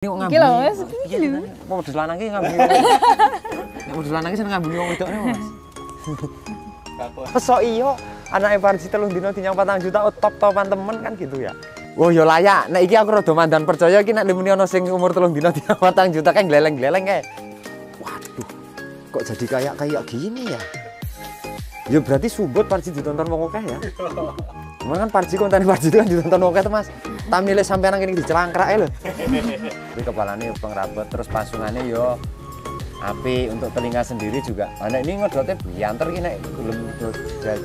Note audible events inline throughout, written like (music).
Nek ngambil. Iki lho, Mas. Iya, iki iya, lho. Iya. Mau modus lanang iki ngambil. Nek (laughs) modus lanang iki seneng ngambil wong wedok Mas. Peso iyo anake Parji telung dino dinyang 4 juta oh, top-topan temen kan gitu ya. Oh yo layak. Nah ini aku rada mandan percaya gini. nek lemune ana umur telung dino dinyang 4 juta kan gleleng-gleleng ya. Waduh. Kok jadi kayak kayak gini ya? ya berarti subut Parji ditonton wong akeh ya Cuman kan Parji konten Parji itu kan ditonton wong akeh tuh Mas tamile sampean nang kene dicelangkrak ae lho tapi kepalane pengrabet terus pasungannya yo api untuk telinga sendiri juga Ana ah, ini ngedote biantar iki nek belum jadi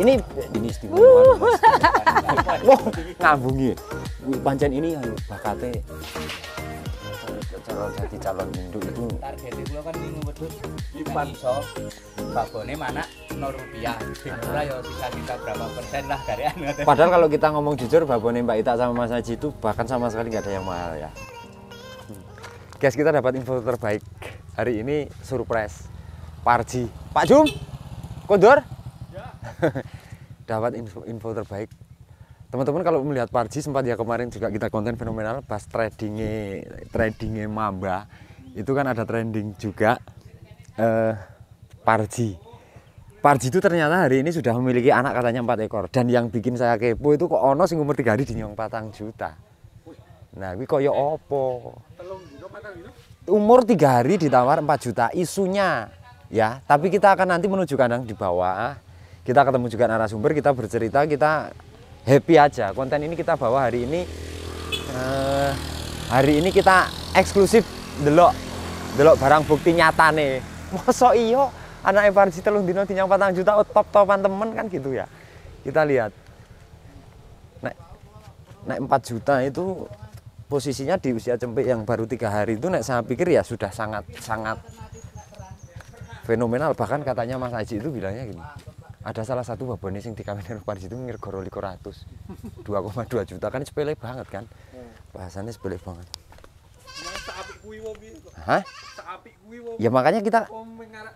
ini ini istimewa Wah, ngambungi. Pancen ini anu, bakate kalau jadi calon induk itu target itu kan ini wedhus kan so babone mana nol rupiah jumlah ora ya sisa-sisa berapa persen lah garean padahal kalau kita ngomong jujur babone Mbak Ita sama Mas Haji itu bahkan sama sekali nggak ada yang mahal ya hmm. guys kita dapat info terbaik hari ini surprise Parji Pak Jum Kondor ya. (laughs) dapat info, info terbaik teman-teman kalau melihat Parji sempat ya kemarin juga kita konten fenomenal pas tradingnya tradingnya Mamba itu kan ada trending juga eh, Parji Parji itu ternyata hari ini sudah memiliki anak katanya empat ekor dan yang bikin saya kepo itu kok ono sing umur tiga hari di nyong patang juta nah ini koyo opo umur tiga hari ditawar empat juta isunya ya tapi kita akan nanti menuju kandang di bawah kita ketemu juga narasumber kita bercerita kita happy aja konten ini kita bawa hari ini uh, hari ini kita eksklusif delok delok barang bukti nyata nih (laughs) moso iyo anak Evarji telung dino dinyang patang juta oh, top topan temen kan gitu ya kita lihat naik naik 4 juta itu posisinya di usia cempek yang baru tiga hari itu naik saya pikir ya sudah sangat sangat fenomenal bahkan katanya Mas Haji itu bilangnya gini ada salah satu babone sing dikawinkan Rupan situ ngirgoro 2,2 juta kan sepele banget kan. Hmm. Bahasannya sepele banget. Hah? Ya makanya kita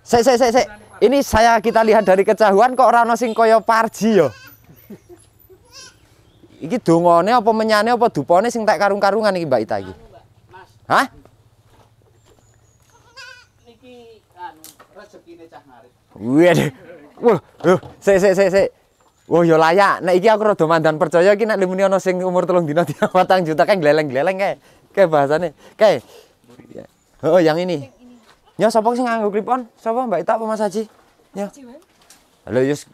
saya saya saya Ini saya kita lihat dari kecahuan kok rano sing koyo parji yo. Iki dongone, apa menyane apa dupone sing tak karung-karungan iki Mbak Ita iki. Anu, Hah? Anu, rezekine cah Wah, lho, se, se, se, sik. Wah ya layak. Nek iki aku rada mandan percaya iki nek limuni ana sing umur 3 dina dia juta kan gleleng-gleleng kae. Kae bahasane. Kae. Oh, yang ini. ya sapa sing nganggo clip on? Sapa Mbak Ita apa Mas Haji? Nyo. Halo, yus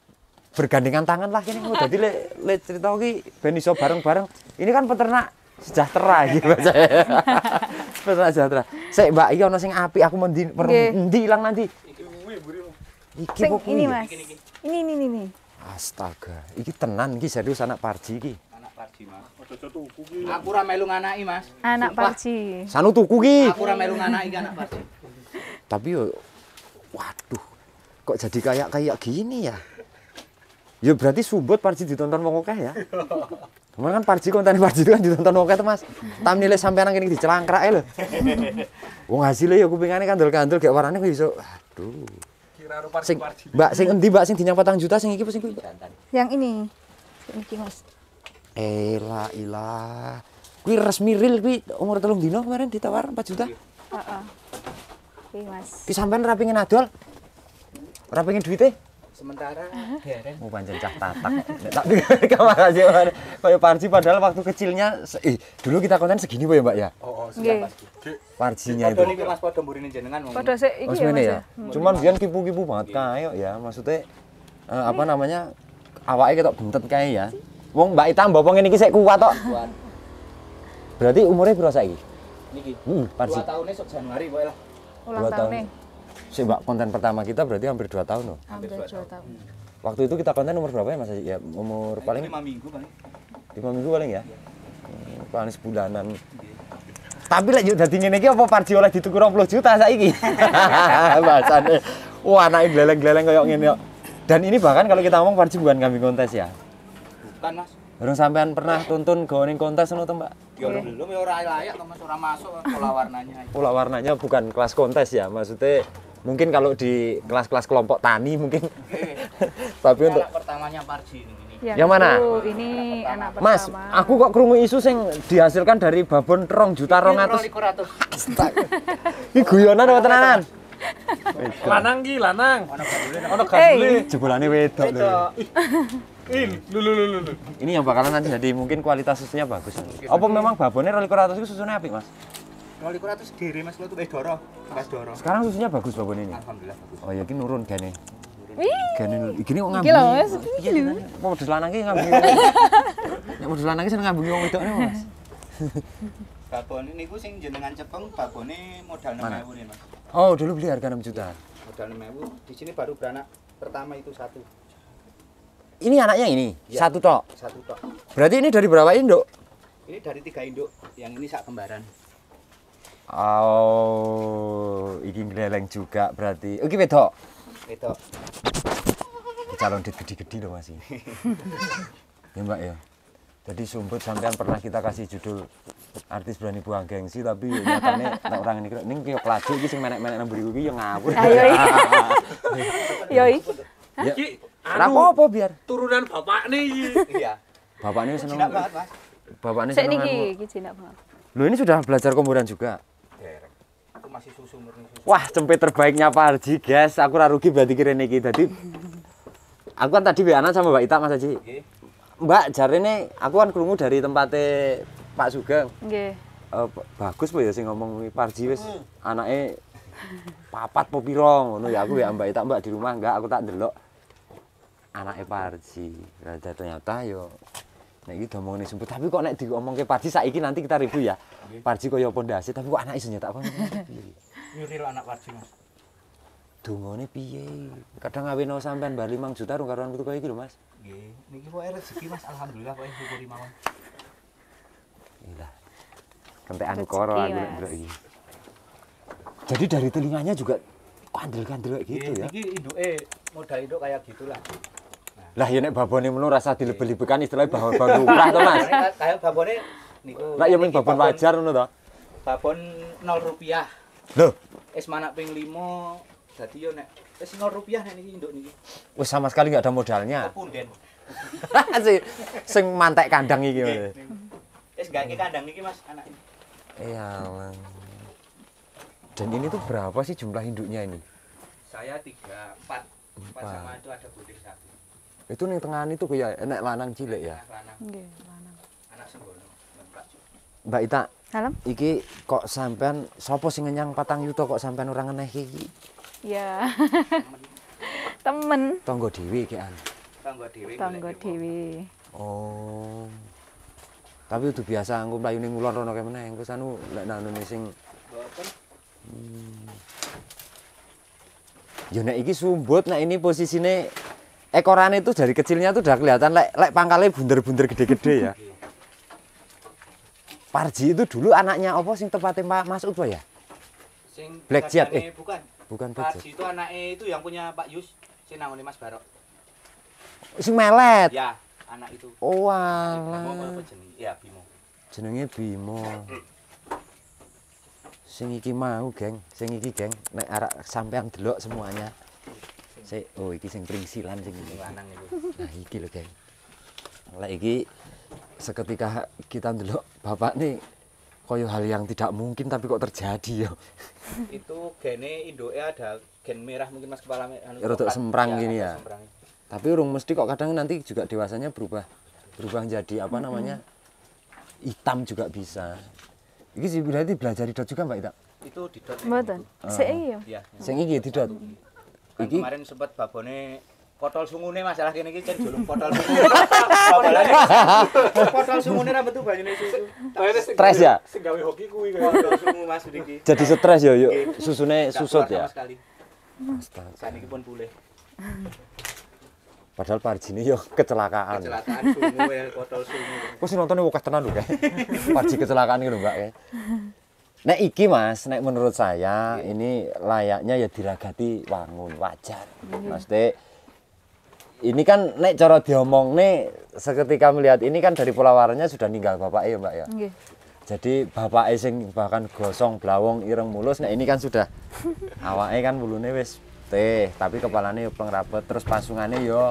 bergandengan tangan lah kene. Oh, dadi lek le cerita iki ben iso bareng-bareng. Ini kan peternak sejahtera iki Mas. (laughs) peternak sejahtera. Sik Mbak iki ana sing apik aku mendi perlu endi ilang nanti. Iki Sing, ini ya? Mas. Ini ini ini. ini. Astaga, iki tenan iki serius anak Parji iki. Anak Parji, Mas. Ojo tuku iki. Aku ora melu nganaki, Mas. Anak Sumpah. Parji. Sanu tuku ki. Aku ora melu nganaki anak Parji. Tapi yo waduh, kok jadi kayak kayak gini ya? Ya berarti subut Parji ditonton wong akeh ya. Kemarin kan Parji konten Parji itu kan ditonton wong akeh Mas. Tam nilai sampean kene dicelangkrake lho. Wong hasilnya ya kupingane kandel-kandel gak warnane kok iso. Aduh. Sing, mbak sing endi mbak sing dinyang patang juta sing iki sing kuwi. Yang ini. Iki Mas. Elah ilah. Kuwi resmi real kuwi umur telung dino kemarin ditawar 4 juta. Iya. Heeh. Kuwi Mas. Ki sampean ra pengen adol? Ora pengen duite? sementara heran mau panjang cah tatak tapi kamar aja kayak Parji padahal waktu kecilnya eh dulu kita konten segini ya mbak ya oh, oh sudah pasti Parjinya itu ini mas pada murni jenengan mau podo sik iki ya, ya. ya? cuman biyen kipu-kipu banget iya. kayak ya maksudnya eh, apa iya. namanya awalnya kita bentet kayak ya wong mbak Ita mbak ini saya kuat tok berarti umurnya berapa lagi? niki hmm, Parji dua tahun sok Januari boleh lah ulang tahun si mbak konten pertama kita berarti hampir dua tahun loh. Hampir dua tahun. tahun. Hmm. Waktu itu kita konten umur berapa ya Mas Haji? Ya umur Ayo, paling lima minggu paling. Lima minggu paling ya? Iya. Hmm, paling sebulanan. Tapi lek yo dadi ngene iki apa Parji oleh dituku 20 juta saiki? (laughs) Bahasane. Wah, anake gleleng-gleleng koyo ngene kok. Dan ini bahkan kalau kita ngomong Parji bukan kambing kontes ya. Bukan, Mas. Baru sampean pernah tuntun goning kontes ngono to, Mbak? Ya belum ya ora layak to Mas, ora masuk pola warnanya. Pola warnanya bukan kelas kontes ya, maksudnya mungkin kalau di kelas-kelas kelompok tani mungkin (laughs) tapi untuk anak pertamanya Parji ini yang, yang mana? Itu, ini anak pertama. Mas, aku kok kerungu isu sing dihasilkan dari babon rong juta rong atus. Ini guyonan apa tenanan? Lanang ki, lanang. Ono gandule. Jebolane wedok lho. Ini lulu lulu ini yang bakalan nanti jadi mungkin kualitas susunya bagus. Apa memang babonnya 2500 itu susunya apik, Mas? 200 diri mas lo tuh doro, mas doro. Sekarang susunya bagus babon ini. Alhamdulillah bagus. Oh ya, ini nurun gane. Gane Gini kok ngambil. Gila mas. Gila. Iya, kan? Mau diselanangi ngambung. (laughs) ngambil. mau diselanangi seneng uang itu nih mas. (laughs) Babon ini gue sing jenengan cepeng ini modal ribu nih mas. Oh dulu beli harga enam juta. Modal ribu, Di sini baru beranak pertama itu satu. Ini anaknya ini ya, satu tok. Satu tok. Berarti ini dari berapa induk? Ini dari tiga induk. Yang ini sak kembaran. Oh, iki ngeleleng juga berarti. Oke, wedok. Wedok. Calon dit gede-gede loh masih. (laughs) ya mbak ya. Jadi sumbut sampean pernah kita kasih judul artis berani buang gengsi tapi nyatane nek orang ini ning kaya klaju iki sing menek-menek nang mburi kuwi ya ngawur. Ayo iya. (laughs) iya. ya. iki. Yo iki. ora apa-apa biar. Turunan bapakne iki. Iya. Bapakne seneng. Bapakne seneng. Sik niki iki jinak banget. Loh ini sudah belajar komboran juga susu murni susu. Wah, cempet terbaiknya Pak Arji, guys. Aku ora rugi berarti kira niki. Dadi aku kan tadi wa sama Mbak Ita Mas Haji. Okay. Mbak, jarene aku kan krungu dari tempatnya Pak Sugeng. Nggih. Okay. Uh, eh, bagus po ya sing ngomong Pak Arji wis mm. anake papat po piro ngono ya aku ya Mbak Ita Mbak di rumah enggak aku tak delok anaknya Pak Arji. Nah, ternyata yo ya Nek nah, itu domongne sumpah, tapi kok nek diomongke Parji saiki nanti kita review ya. Parji kaya pondasi, tapi kok anak isunya tak apa. lo anak Parji, Mas. ini piye? Kadang aweno sampean bali mang juta rung karuan putu kaya gitu Mas. Nggih, ini kok rezeki Mas, alhamdulillah kok syukuri Gila Iya. anu koro aku ndelok ini Jadi dari telinganya juga kandel-kandel kayak gitu ya. Iki eh, modal induk kayak gitulah. Lah ya nek babone menu rasa dilebel-lebekan istilah babon lumrah to Mas. Kayak babone niku. Lah ya mung babon wajar ngono to. Babon 0 rupiah. Lho, es manak ping 5 dadi yo nek es 0 rupiah nek niki nduk niki. Wis sama sekali enggak ada modalnya. Kepunden. (laughs) sing mantek kandang iki. Wis gak kandang iki Mas anak eh, Dan ini tuh berapa sih jumlah induknya ini? Saya tiga, empat. Empat sama itu ada itu ning tengahan itu kayak enak lanang cilik ya. Nggih, lanang. Mbak Ita. Halo. Iki kok sampean sapa sing ngenyang patang yuto kok sampean orang ngeneh iki? Ya. (laughs) Temen. Tangga dewi iki an. Tangga dhewe. Tangga dhewe. Oh. Tapi udah biasa aku mlayu ning ngulon rono kaya meneh, wis anu lek nanune sing Hmm. Ya nek iki sumbut, nek ini posisine ekorannya itu dari kecilnya tuh udah kelihatan lek lek pangkalnya bunder-bunder gede-gede ya. Parji itu dulu anaknya apa sing tempatnya Mas Udwa ya? Sing Black Jet eh bukan. Bukan Black Parji itu anaknya itu yang punya Pak Yus sing nangone Mas Barok. Sing melet. Ya, anak itu. Oh, ala. Ya, Bimo. Jenenge Bimo. Sing iki mau, geng. Sing iki, geng. Nek arak sampean delok semuanya. Se, oh iki sing pringsilan sing iki. Lanang iki. Nah, iki lho, Guys. Lah iki seketika kita ndelok bapak nih koyo hal yang tidak mungkin tapi kok terjadi ya. Itu gene induke ada gen merah mungkin Mas kepala anu. Rotok semprang gini iya, ya. Tapi urung mesti kok kadang nanti juga dewasanya berubah berubah jadi apa namanya? Hitam juga bisa. Iki sih berarti belajar didot juga Mbak Ita. Itu didot. Mboten. Ah. saya iya. iki ya. Sing iki didot. Nah, iki kemarin sempat babone potol sungune masalah kene iki cen jolong potol sungune. (laughs) potol sungune ra metu banyune susu. Stres ya. Sing gawe hoki kuwi sungu Mas iki. Jadi stres ya yo susune susut ya. Astaga. Saniki pun boleh. Padahal yo ya kecelakaan. Kecelakaan sungu ya, potol sungu. Kok dulu nontone wong tenan lho, Parji kecelakaan ngono, Mbak. Nek iki Mas, nek menurut saya yeah. ini layaknya ya diragati wangun wajar. Iya. mas Maksudnya ini kan nek cara diomong nih seketika melihat ini kan dari pola warnanya sudah ninggal bapak ya mbak ya. Yeah. Jadi bapak sing bahkan gosong blawong ireng mulus. Nah ini kan sudah (laughs) awalnya kan bulu wis teh tapi kepalanya yuk pengrapet terus pasungannya yo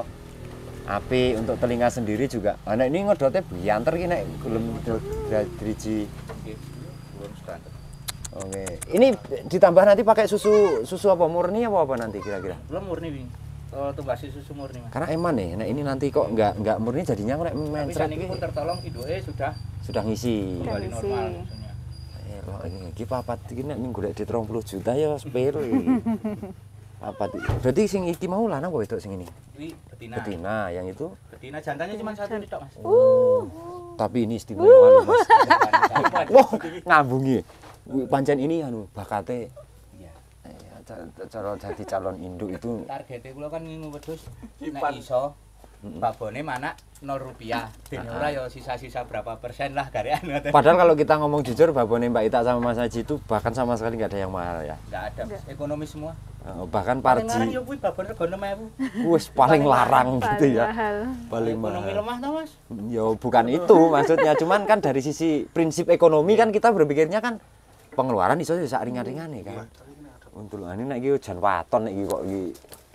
api untuk telinga sendiri juga. Nah ini ngedotnya bianter ki belum dari Oke. Ini ditambah nanti pakai susu susu apa murni apa apa nanti kira-kira? Belum murni, Bing. Oh, eh, tumbasi susu murni, Mas. Karena eman nih, nah ini nanti kok enggak enggak murni jadinya kok mencret. Tapi ini pun tertolong idoe sudah sudah ngisi. Kembali normal. Elok ini eh, iki papat iki nek ning golek di 30 juta ya spare (laughs) Papat. Berarti sing iki mau lah kok wedok sing ini? betina. Betina yang itu? Betina jantannya cuma satu nih, Mas. Uh. Tapi ini istimewa uh. Mas. (laughs) Wah, ngambungi pancen ini anu bakate iya. Iya, cara jadi calon induk itu targetnya kula kan ngingu wedhus nek iso babone mana 0 rupiah ben ah. ora ya sisa-sisa berapa persen lah garean padahal kalau kita ngomong jujur babone Mbak Ita sama Mas Haji itu bahkan sama sekali nggak ada yang mahal ya nggak ada ekonomi semua oh, bahkan parji ya, paling larang babon ya 6000 wis paling larang gitu ya paling mahal ekonomi lemah ta Mas ya bukan itu maksudnya cuman kan dari sisi prinsip ekonomi kan kita berpikirnya kan pengeluaran iso bisa ya ringan-ringane ya, kan. Untuk ini nek iki jan waton nek iki kok iki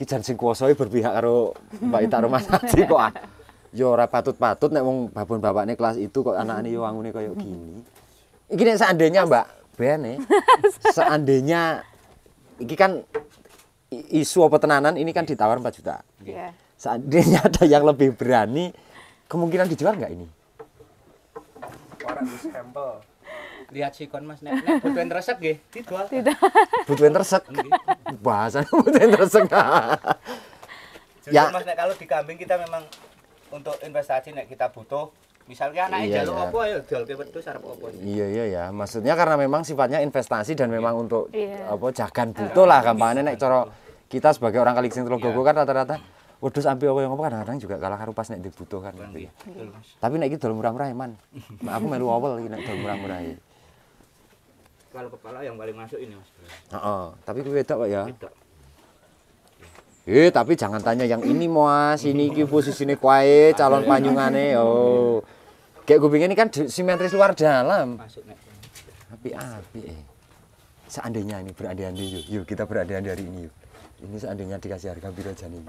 iki jan sing berpihak karo Mbak Ita Rumah Sati kok. Ah. Yo ya ora patut-patut nek wong babon bapakne kelas itu kok anakane yo wangune kaya gini. Iki nek seandainya Mbak Bene, eh, (laughs) seandainya iki kan isu apa tenanan ini kan ditawar 4 juta. Iya. Seandainya ada yang lebih berani, kemungkinan dijual nggak ini? Orang sampel lihat sih kon mas nek nek butuhin resep gih tidak tidak butuhin resep bahasa (laughs) butuhin resep ya mas nek kalau di kambing kita memang untuk investasi nek kita butuh Misalnya anaknya iya, jalur iya. apa ya jual ke itu sarap apa. Iya iya ya, maksudnya karena memang sifatnya investasi dan memang iya. untuk iya. apa jagan butuh lah gampangnya nek iya. coro kita sebagai orang kali sing gogo iya. kan rata-rata Waduh, sampai apa yang apa kadang-kadang juga kalah karo pas nek dibutuhkan kan. Tapi naik iki dol murah-murah eman. Aku melu awal iki nek dol murah-murah kalau kepala yang paling masuk ini mas oh, oh. tapi beda pak ya beda. Eh, tapi jangan tanya yang ini mas, ini ki posisine kue calon panjungane. Iya. Oh. Kayak gue ini kan simetris luar dalam. Tapi api eh. Seandainya ini berandai-andai yuk. yuk, kita berandai-andai hari ini yuk. Ini seandainya dikasih harga biru aja ini?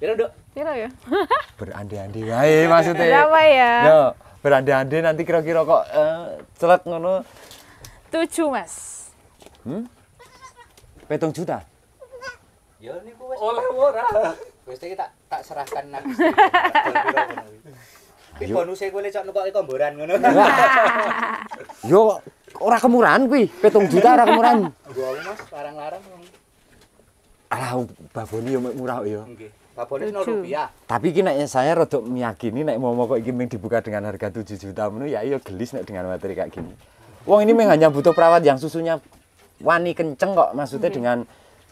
Piro, Dok? Piro ya? (laughs) berandai-andai wae maksudnya. Berapa ya? Yo, berandai-andai nanti kira-kira kok uh, eh, celak ngono Tujuh, Mas. Hmm? petong juta? Ya niku wis oleh ora. Wis kita tak tak serahkan nang. (laughs) Ki bonuse kuwi cok nekok komboran ngono. Yo ora kemurahan kuwi, 7 juta orang kemurahan. Gua Mas, larang-larang. Alah, baboni yo murah yo. Nggih. Baboni 0 rupiah. Tapi ki nek saya rada meyakini nek mau mau kok iki dibuka dengan harga 7 juta ngono ya iya gelis nek dengan materi kayak gini. Wong ini memang hanya butuh perawat yang susunya wani kenceng kok maksudnya okay. dengan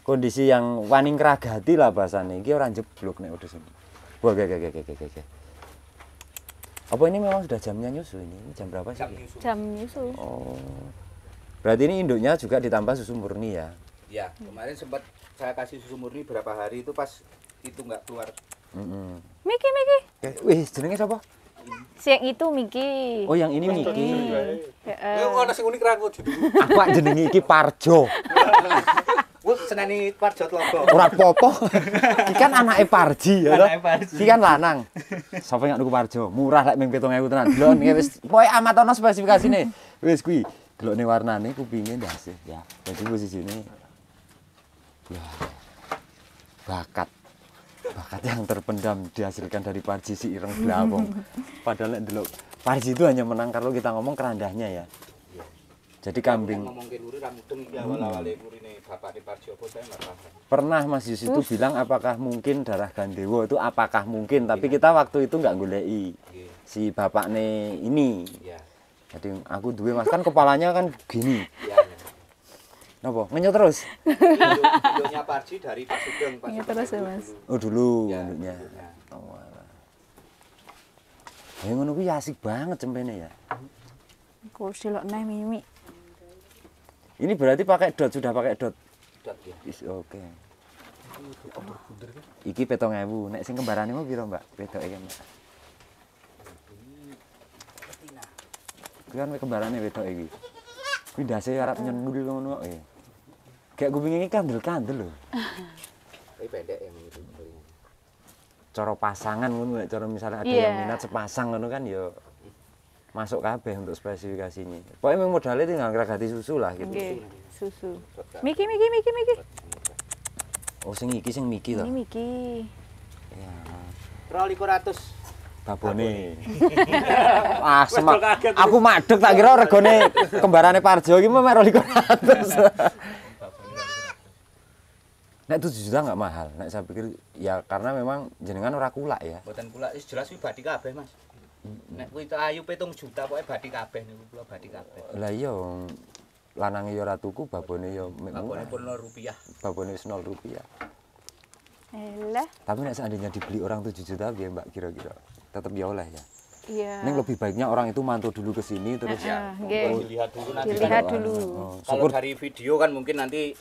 kondisi yang wani keragati lah bahasanya. Ini orang jeblok nih udah sini. Wah, oke oke oke oke oke. Apa ini memang sudah jamnya nyusu ini? jam berapa sih? Jam nyusu. Jam nyusu. Oh. Berarti ini induknya juga ditambah susu murni ya? Ya, kemarin sempat saya kasih susu murni berapa hari itu pas itu nggak keluar. Mm -hmm. Miki, Miki. Eh, wih, jenengnya siapa? yang itu Miki. Oh, yang ini Miki. Heeh. Lu ono sing unik ra aku Aku jenenge iki Parjo. Gue seneni Parjo Tlogo. Ora popo. Iki kan anake Parji ya. Anake Parji. Iki kan lanang. Sampai nggak nuku Parjo, murah lek ming 7000 tenan. Delon wis poe amat ono spesifikasine. Wis kuwi. Delokne warnane kupinge ndase ya. Dadi posisine. Ya. Bakat bakat yang terpendam dihasilkan dari Parji si Ireng Blabong. Padahal dulu Parji itu hanya menang kalau kita ngomong kerandahnya ya. Jadi kambing. Pernah Mas Yus itu bilang apakah mungkin darah Gandewo itu apakah mungkin tapi iya. kita waktu itu nggak golei iya. si bapak nih ini. Iya. Jadi aku duwe Mas kan kepalanya kan gini. Nopo? Ngenyu terus. Videonya Parji dari Pak Sugeng, Pak Sugeng. terus, ya, Mas. Oh, dulu ya, dulunya. Oh, alah. Ya ngono kuwi asik banget cempene ya. Aku silok neh mimi. Ini berarti pakai dot, sudah pakai dot. Dot ya. Oke. Okay. Iki petong ewu, nek sing kembarane mau piro mbak? Petok iki mbak. Kuwi kan kembarane petok iki. Kuwi dase arep nyendul ngono kok ya. Kayak kuping ini kandel-kandel loh. (laughs) Tapi pendek yang itu. Coro pasangan ngono nek misalnya ada yeah. yang iya. minat sepasang ngono kan Yo masuk kafe untuk spesifikasinya. Pokoknya memang modalnya tinggal ngeragati susu lah gitu. Okay. Susu. Miki, Miki, Miki, Miki. Oh, sing iki sing Miki Ini Miki. Ya. Rolikur atus. Babone. (laughs) ah, semak. Aku madeg tak kira regone kembarane Parjo gimana? mek (laughs) Nek tujuh juta nggak mahal. Nek saya pikir ya karena memang jenengan ora kula ya. Mboten kula jelas sih badi kabeh, Mas. Nek kuwi ayu petung juta pokoke badi kabeh niku kula badi kabeh. Lah iya lanang ya ora tuku babone yo, ya babone pun nol rupiah. Babone wis 0 rupiah. Elah. Eh, Tapi nek seandainya dibeli orang 7 juta piye Mbak kira-kira? Tetap ya oleh ya. Iya. Neng lebih baiknya orang itu mantul dulu ke sini terus ya. Okay. Dilihat dulu nanti. Dilihat dulu. Oh, kalau dari video kan mungkin nanti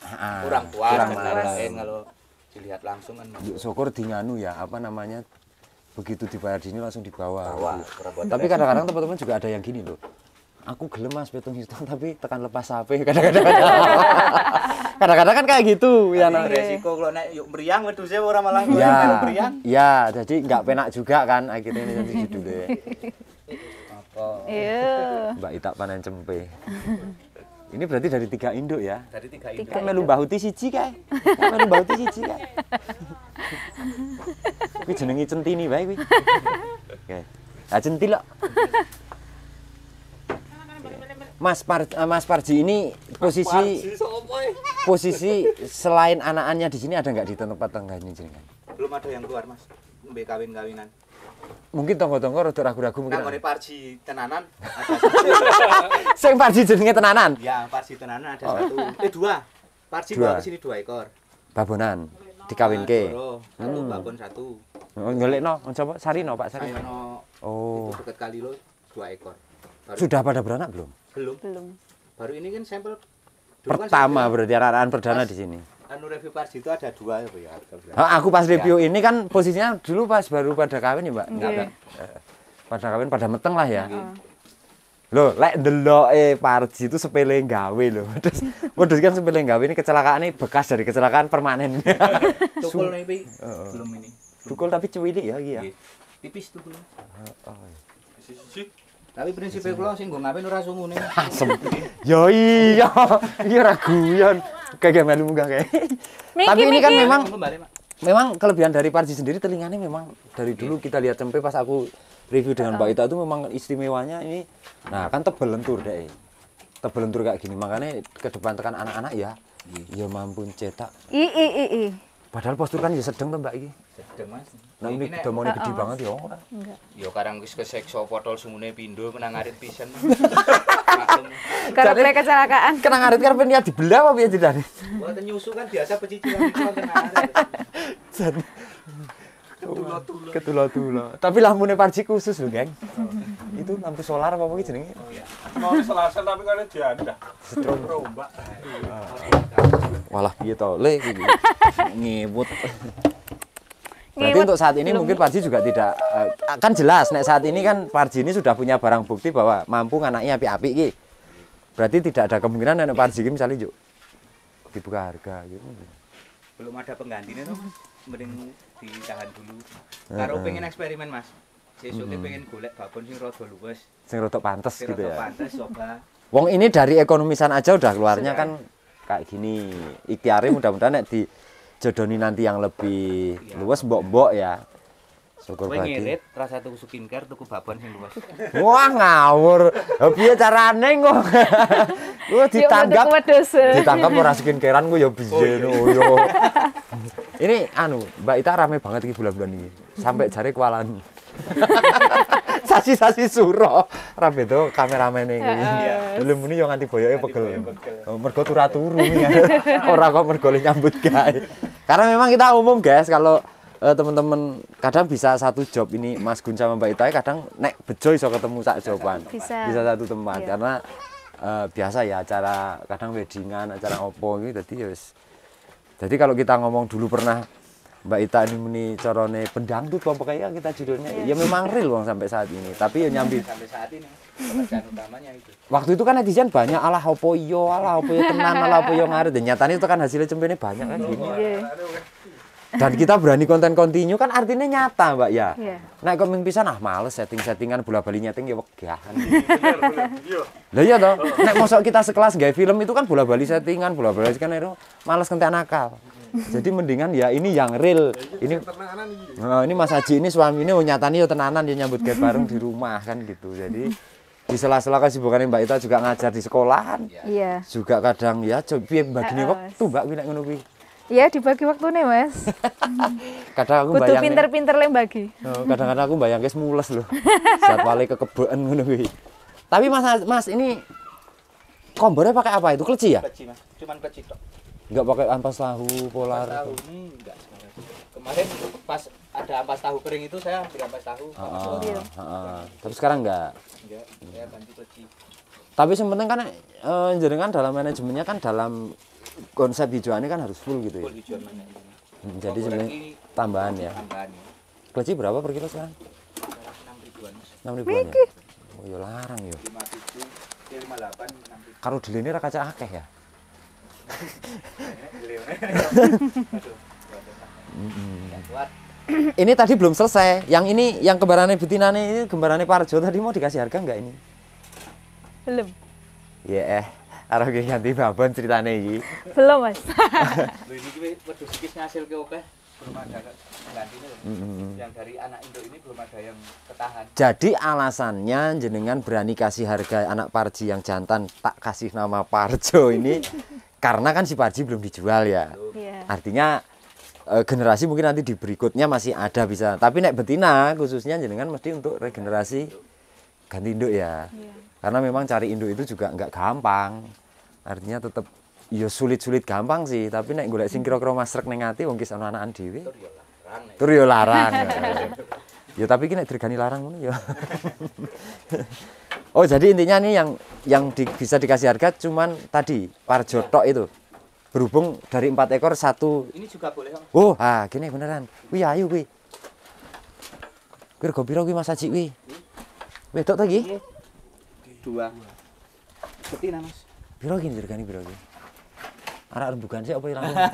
kurang puas kurang dan lain kalau dilihat langsung kan. Syukur dinyanu ya apa namanya begitu dibayar di sini langsung dibawa. Bawa, tapi kadang-kadang teman-teman juga ada yang gini loh. Aku gelemas betul betung tapi tekan lepas HP (laughs) kadang-kadang. (laughs) kadang-kadang kan kayak gitu ya nah, resiko kalau naik yuk beriang, wedus ya orang malang. ya meriang ya jadi nggak penak juga kan akhirnya ini jadi gitu deh iya mbak Ita panen cempe ini berarti dari tiga induk ya dari tiga induk kan melu mbak Huti siji kae kan melu mbak Huti siji kae kuwi jenenge centini baik kuwi oke ah centil Mas Par eh, Mas Parji ini posisi Parji, ya? posisi selain anakannya di sini ada nggak di tempat tengah ini jenengan? Belum ada yang keluar Mas. Mbek kawin-kawinan. Mungkin tonggo-tonggo rada ragu-ragu mungkin. Tanggone Parji tenanan (laughs) Saya Parji jenenge tenanan? Ya, Parji tenanan ada oh. satu. Eh dua. Parji dua di sini dua ekor. Babonan di kawin satu hmm. babon satu. sari coba no Pak sari. Oh. Itu dekat kali lo dua ekor. Baru Sudah pada beranak belum? Belum. Belum. Baru ini kan sampel kan pertama kan berarti arahan perdana pas, di sini. Anu review pas itu ada dua ya, Bu ya. aku pas iya. review ya. ini kan posisinya dulu pas baru pada kawin ya, Mbak. Iya. Enggak, enggak. Eh, pada kawin pada meteng lah ya. Nggih. Iya. Loh, lek delok eh Parji itu sepele gawe lho. Terus modus kan sepele gawe ini kecelakaan ini bekas dari kecelakaan permanen. Tukul ini uh, belum ini. Tukul tapi cuwili ya iya. Tipis tukulnya. Heeh. Oh, oh. Tapi prinsipnya kula sing nggo ngamen ora (laughs) Asem. Yo iya, iya raguian, guyon. Kayak melu munggah kayak. Tapi ini kan memang memang kelebihan dari Parji sendiri telinganya memang dari dulu kita lihat cempe pas aku review dengan pak Ita itu memang istimewanya ini nah kan tebel lentur deh tebel lentur kayak gini makanya ke depan tekan anak-anak ya ya mampun cetak i i i, i. Padahal postur kan ya sedang tuh mbak ini. Sedang mas. Nah ini udah mau gede banget ya orang. Enggak. Ya kadang ke kesekso potol semuanya pindu, kena ngarit pisan. (laughs) Karena mereka kecelakaan. Kena ngarit kan pengen dibelah apa piye jadiane? Buat nyusu kan biasa pecicilan iki kena Tapi lampunya parci khusus loh Geng. Itu lampu solar apa apa Oh iya. Mau solar tapi kan dianda. Setrum. Rombak. Ah. Iya malah gitu to le (laughs) ngibut Berarti untuk saat ini mungkin Parji juga tidak uh, kan jelas nek saat ini kan Parji ini sudah punya barang bukti bahwa mampu anaknya api-api iki. Berarti tidak ada kemungkinan nek Parji ini misalnya yuk dibuka harga gitu. Belum ada penggantinya tuh. Mending ditahan dulu. Eh, Karo eh. pengen eksperimen, Mas. Sesuke hmm. pengen golek babon sing rada luwes. Sing rada pantes sing gitu ya. rada pantes coba. Wong ini dari ekonomisan aja udah keluarnya kan kayak gini ikhtiare mudah-mudahan nek dijodoni nanti yang lebih ya. luas mbok-mbok ya syukur Kowe ngirit rasa tuku skincare tuku babon sing luwes. Wah ngawur. Ha piye carane kok. Ku (laughs) ditangkap. ditangkap ora skincarean gue ya bisa oh, iya. yo. (laughs) Ini anu, Mbak Ita rame banget iki bulan-bulan ini. Sampai cari kualan. (laughs) sasi-sasi suro. rame itu kameramen yes. Belum yang anti nganti oh, ya pegel. (laughs) Mergo turu turu ya. orang kok mergo nyambut gawe. Karena memang kita umum guys kalau uh, teman-teman kadang bisa satu job ini Mas Gun sama Mbak Itai kadang naik bejo iso ketemu sak jawaban. Bisa. bisa satu tempat iya. karena uh, biasa ya acara kadang weddingan, acara opo gitu jadi ya Jadi kalau kita ngomong dulu pernah Mbak Ita ini meni corone pendangdut kelompok kayak kita judulnya yeah. ya memang real bang sampai saat ini tapi ya nyambi sampai saat ini utamanya itu waktu itu kan netizen banyak ala opo yo iya, ala opo yo iya, tenan ala opo yo iya, ngarit dan nyatanya itu kan hasilnya cembene banyak kan gini dan kita berani konten kontinu kan artinya nyata mbak ya yeah. nah komen pisan ah males setting settingan bola bali nyeting ya wegahan (laughs) lah iya toh nek mosok kita sekelas gak film itu kan bola bali settingan bola bali kan itu males kentek nakal jadi mendingan ya ini yang real ya, ini nah, ini Mas Haji ini suami ini nyatani ya tenanan dia nyambut gawe bareng di rumah kan gitu jadi (laughs) di sela-sela kesibukan Mbak Ita juga ngajar di sekolahan iya, iya. juga kadang ya coba bagine eh, waktu eh, Mbak tuh nek ngono kuwi Iya dibagi waktunya mas. (laughs) kadang aku bayangin. pinter-pinter lem bagi. Oh, kadang-kadang aku bayangin mules loh. Saat balik ke kebun ngono Tapi mas, mas ini kombornya pakai apa itu? Kleci ya? Kleci mas, cuman kleci tok. Enggak pakai ampas tahu polar. Ampas tahu ini enggak sekarang. Kemarin pas ada ampas tahu kering itu saya ambil ampas tahu. Ah, ah, ah, ah. Tapi sekarang enggak. Enggak, saya ganti peci. Tapi yang penting kan eh, kan dalam manajemennya kan dalam konsep hijauannya kan harus full gitu ya. Full hijauan mana hmm, Jadi sebenarnya tambahan ya. Tambahan ya. Kleci berapa per kilo sekarang? Enam ribuan. Enam ribuan ya. Oh ya larang ya. Kalau di ini kaca akeh ya. (laughs) ini tadi belum selesai. Yang ini yang kembarannya betina nih, ini kembarannya Parjo tadi mau dikasih harga nggak ini? Belum. Ya eh, arah gue ganti babon ceritanya ini. Belum mas. (laughs) ini gue (laughs) pedus sikis hasil ke oke. Belum ada gantinya. Mm-hmm. Yang dari anak induk ini belum ada yang ketahan. Jadi alasannya jenengan berani kasih harga anak Parji yang jantan tak kasih nama Parjo ini karena kan si Parji belum dijual ya. Yeah. Artinya e, generasi mungkin nanti di berikutnya masih ada bisa. Tapi nek betina khususnya jenengan mesti untuk regenerasi ganti induk ya. Yeah. Karena memang cari induk itu juga nggak gampang. Artinya tetap ya sulit-sulit gampang sih, tapi nek golek sing kira-kira masrek ning ati wong kisah anak-anak dhewe. Tur yo ya larang. Tur yo ya larang. (laughs) Ya tapi kini dirgani larang ya. (laughs) oh, jadi intinya nih yang yang di, bisa dikasih harga cuman tadi parjo itu. Berhubung dari empat ekor satu. Ini juga boleh, Oh, ah gini beneran. Wih, ayo wih. Kuwi rego masa kuwi Mas Haji kuwi? Wedok ta iki? Dua. Betina, Mas. Biro gini regane biro gini. Anak rembukan sih apa ya, langsung? (laughs)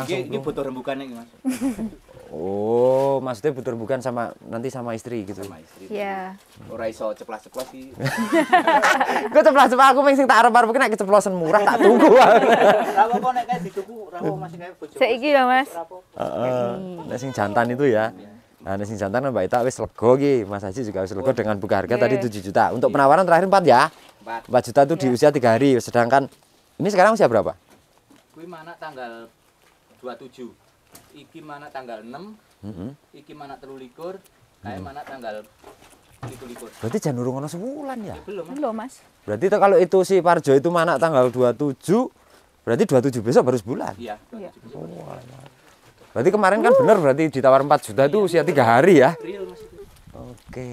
langsung. Iki butuh rembukan Mas. (laughs) oh, oh maksudnya butuh bukan sama nanti sama istri gitu sama istri iya yeah. Oh, ora iso ceplas-ceplos sih gue (laughs) ceplas-ceplos aku mesti tak arep-arep nek keceplosan murah tak tunggu (laughs) rapo kok nek di tuku rapo masih kayak bojo saiki lho mas heeh Uh, nek sing jantan itu ya Nah, sing jantan Mbak Ita wis lego iki. Mas Haji juga wis lego dengan buka harga yeah. tadi 7 iya. juta. Untuk yeah. penawaran terakhir 4 ya. 4, 4 juta itu yeah. di iya. usia 3 hari. Sedangkan ini sekarang usia berapa? Kuwi mana tanggal 27. Iki mana tanggal 6, -hmm. Iki mana telu likur, kayak mana tanggal itu likur. Berarti janur ngono sebulan ya? Belum. Mas. Belum, Mas. Berarti kalau itu si Parjo itu mana tanggal 27, berarti 27 besok baru sebulan. Iya, 27 iya. besok. Oh, Berarti kemarin kan uh. benar berarti ditawar 4 juta itu iya, usia 3 iya. hari ya. Real, Mas. Oke,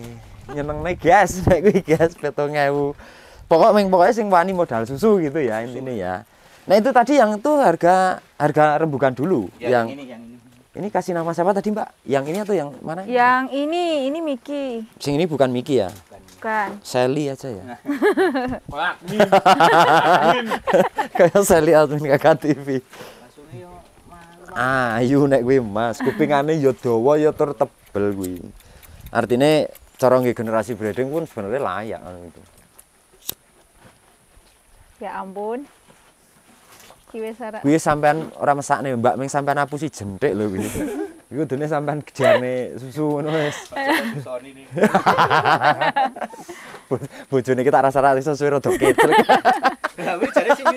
nyeneng (laughs) naik gas naik gas guys 7000. Pokok meng pokoknya sing wani modal susu gitu ya ini ya. Nah, itu tadi yang itu harga harga rembukan dulu yang, yang ini yang ini. Ini kasih nama siapa tadi Mbak? Yang ini atau yang mana? Yang ini, ini Miki. Sing ini bukan Miki ya? Bukan. Sally aja ya. Nah. (laughs) (laughs) Kayak Sally admin kakak TV. Ah, ayu nek gue Mas, kupingane ya dawa ya tur tebel kuwi. Artinya cara generasi breeding pun sebenarnya layak itu. Ya ampun. Kuwi sampean masak nih Mbak Ming sampean apusi jentik lho kuwi. Gue dene sampean nih susu ngono wis. Bojone kita rasa-rasa iso suwe rada Gue Lah kuwi jare sing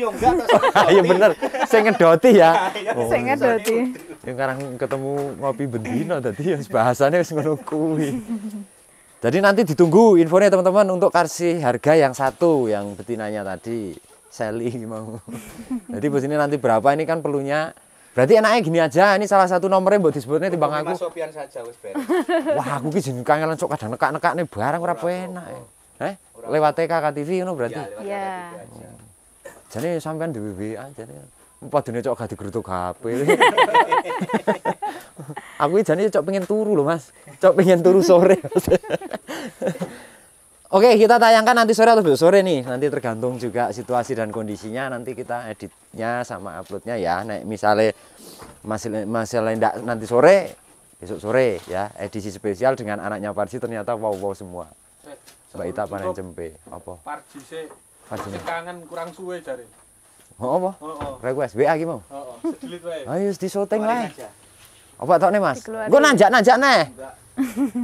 yo ya enggak ah, Iya bener, sing ngedoti ya. Ah, iya, sing ngedoti. Yang sekarang ketemu ngopi bendino tadi yang bahasannya wis ngono kuwi. Jadi nanti ditunggu infonya teman-teman untuk kasih harga yang satu yang betinanya tadi. Sally (laughs) mau. Jadi bos ini nanti berapa ini kan perlunya Berarti enaknya gini aja, ini salah satu nomornya buat disebutnya timbang aku. Mas Sofian saja (laughs) Wah, aku ki jeneng kangen sok kadang nekak nih barang ora penak. Oh. Eh, lewat TKK TV ngono berarti. Iya. Ya. Jadi hmm. sampean di WA jadi padune cok gak digrutuk HP. (laughs) aku ini jadi cok pengen turu loh, Mas. Cok pengen turu sore. Oke, kita tayangkan nanti sore atau besok sore nih. Nanti tergantung juga situasi dan kondisinya. Nanti kita editnya sama uploadnya ya. Nah, misalnya masih masih lain nanti sore, besok sore ya. Edisi spesial dengan anaknya Parsi ternyata wow-wow semua. Mbak Ita panen jempe. Apa? Parji se. Parsi Kangen kurang suwe cari. Oh, apa? Oh, oh. Request WA gimana? mau? oh, oh. sedelit Ayo di syuting lah. Apa tau nih Mas? Gue nanjak-nanjak nih.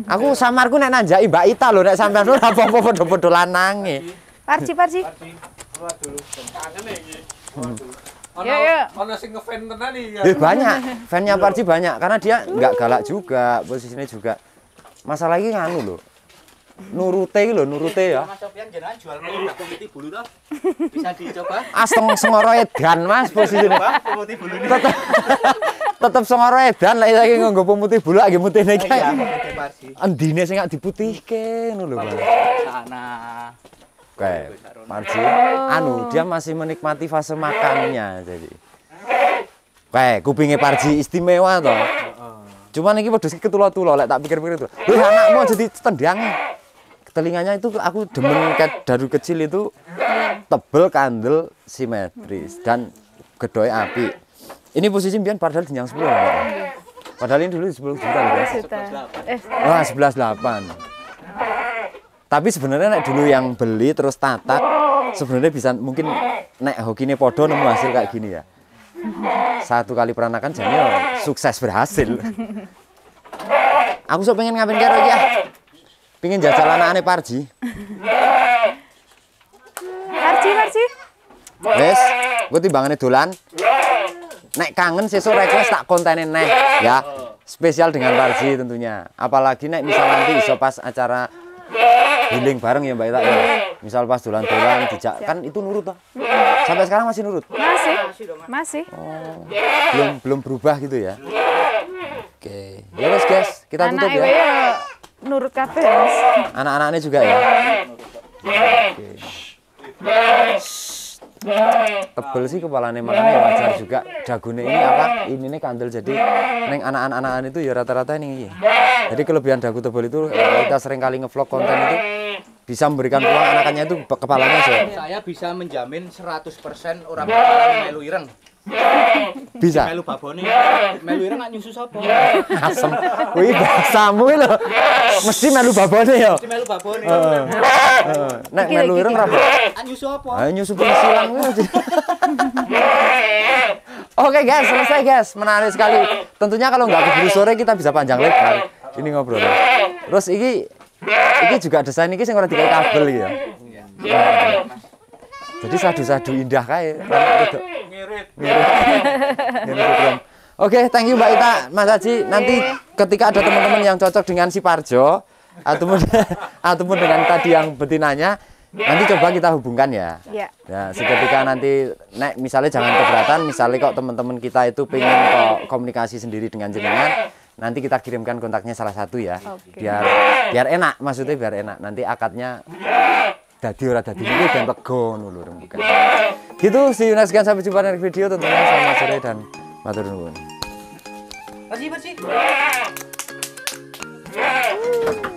Aku samarku nek nanjaki Mbak Ita lho nek sampean ora apa-apa padha-padha lanange. Parci, parci. Parci. keluar dulu. Tangan iki. Keluar Ono ya, ono sing ngefan tenan iki. Ya eh, banyak. (laughs) Fannya Parji banyak karena dia enggak galak juga, posisinya juga. Masalah iki nganu lho. Nurute iki lho, nurute ya. Mas Sofian jenengan jual kulit komiti bulu to? Bisa dicoba? Asteng sengoro edan Mas posisinya. Komiti bulu. (laughs) tetep sengoro edan lagi nggak gue pemutih bola nggih mutine kae. Endine sing gak diputihke ngono lho, Pak. Sana. Oke, Marji. Anu, dia masih menikmati fase makannya jadi. Oke, kupingnya Parji istimewa toh. Cuman ini bodoh ketulah tulo lek tak pikir-pikir itu. anak anakmu jadi tendang. Telinganya itu aku demen ke, dari kecil itu tebel, kandel, simetris dan gedoy api. Ini posisi Bian padahal jenjang 10. Padahal ini dulu 10 juta ya, guys. Eh, Wah, Tapi sebenarnya nek dulu yang beli terus tatak sebenarnya bisa mungkin nek hokine podo nemu hasil kayak gini ya. Satu kali peranakan jadinya sukses berhasil. Aku sok pengen ngapain karo ya. Pengen jajal aneh Parji. Parji, Parji. Wes, gue timbangannya dolan nek kangen sesuk request tak kontenin Nek (laughs) ya spesial dengan Parji tentunya apalagi nek misal nanti iso pas acara healing bareng ya Mbak Ita ya. Misal pas dolan-dolan dijak kan itu nurut toh. Sampai sekarang masih nurut? Masih. Masih. Oh. Belum belum berubah gitu ya. Oke. Ya wes guys, kita Anak tutup ya. ya nurut kabeh. Anak-anaknya juga ya. Oke tebel sih kepalanya makanya ya, wajar juga jagune ini apa ini nih kandel jadi neng anak-anak itu ya rata-rata ini iya. jadi kelebihan dagu tebel itu ya, kita sering kali ngevlog konten itu bisa memberikan peluang anakannya itu kepalanya saya. Saya bisa menjamin 100% orang melu ireng. Bisa. Melu babone. Melu ireng nak nyusu sapa? Asem. Kuwi bahasamu lho. Mesti melu babone ya. Mesti melu babone. Eh, eh, nek melu ira ora. Nyusu apa? ayo nyusu silang kuwi. Oke guys, selesai guys. Menarik sekali. Tentunya kalau nggak keburu sore kita bisa panjang lebar. Ini ngobrol. Terus iki iki juga desain iki sing ora dikai kabel ya. Jadi sadu-sadu indah kae mirip, Yeah. Oke, okay, thank you Mbak Ita, Mas Haji. Nanti ketika ada teman-teman yang cocok dengan si Parjo ataupun (laughs) ataupun dengan tadi yang betinanya, nanti coba kita hubungkan ya. ya. Ya. seketika nanti nek misalnya jangan keberatan, misalnya kok teman-teman kita itu pengen kok komunikasi sendiri dengan jenengan, nanti kita kirimkan kontaknya salah satu ya. Okay. Biar biar enak, maksudnya biar enak. Nanti akadnya dadi ora dadi iki ben rego ngono lho remukan. Gitu si Yunas kan sampai jumpa di video tentunya selamat sore dan matur nuwun. Bersih bersih.